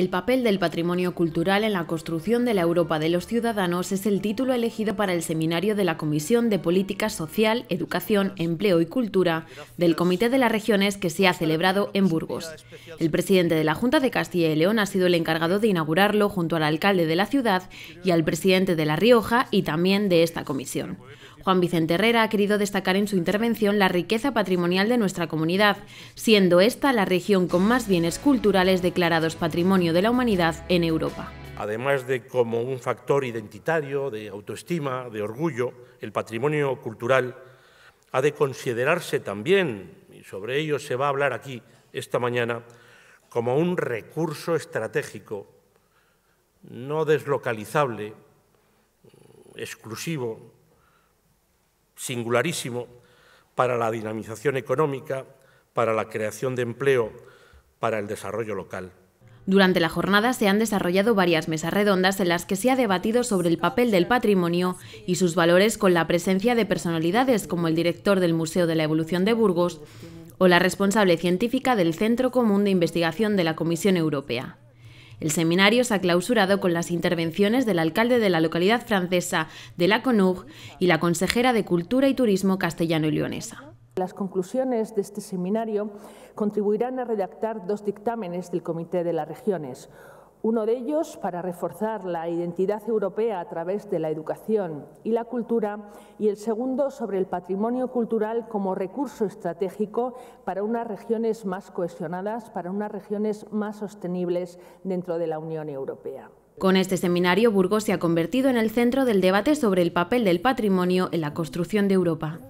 El papel del patrimonio cultural en la construcción de la Europa de los ciudadanos es el título elegido para el seminario de la Comisión de Política Social, Educación, Empleo y Cultura del Comité de las Regiones que se ha celebrado en Burgos. El presidente de la Junta de Castilla y León ha sido el encargado de inaugurarlo junto al alcalde de la ciudad y al presidente de La Rioja y también de esta comisión. Juan Vicente Herrera ha querido destacar en su intervención la riqueza patrimonial de nuestra comunidad, siendo esta la región con más bienes culturales declarados Patrimonio de la Humanidad en Europa. Además de como un factor identitario, de autoestima, de orgullo, el patrimonio cultural ha de considerarse también, y sobre ello se va a hablar aquí esta mañana, como un recurso estratégico no deslocalizable, exclusivo singularísimo para la dinamización económica, para la creación de empleo, para el desarrollo local. Durante la jornada se han desarrollado varias mesas redondas en las que se ha debatido sobre el papel del patrimonio y sus valores con la presencia de personalidades como el director del Museo de la Evolución de Burgos o la responsable científica del Centro Común de Investigación de la Comisión Europea. El seminario se ha clausurado con las intervenciones del alcalde de la localidad francesa de La CONUG y la consejera de Cultura y Turismo castellano-leonesa. y Las conclusiones de este seminario contribuirán a redactar dos dictámenes del Comité de las Regiones, uno de ellos, para reforzar la identidad europea a través de la educación y la cultura, y el segundo, sobre el patrimonio cultural como recurso estratégico para unas regiones más cohesionadas, para unas regiones más sostenibles dentro de la Unión Europea. Con este seminario, Burgos se ha convertido en el centro del debate sobre el papel del patrimonio en la construcción de Europa.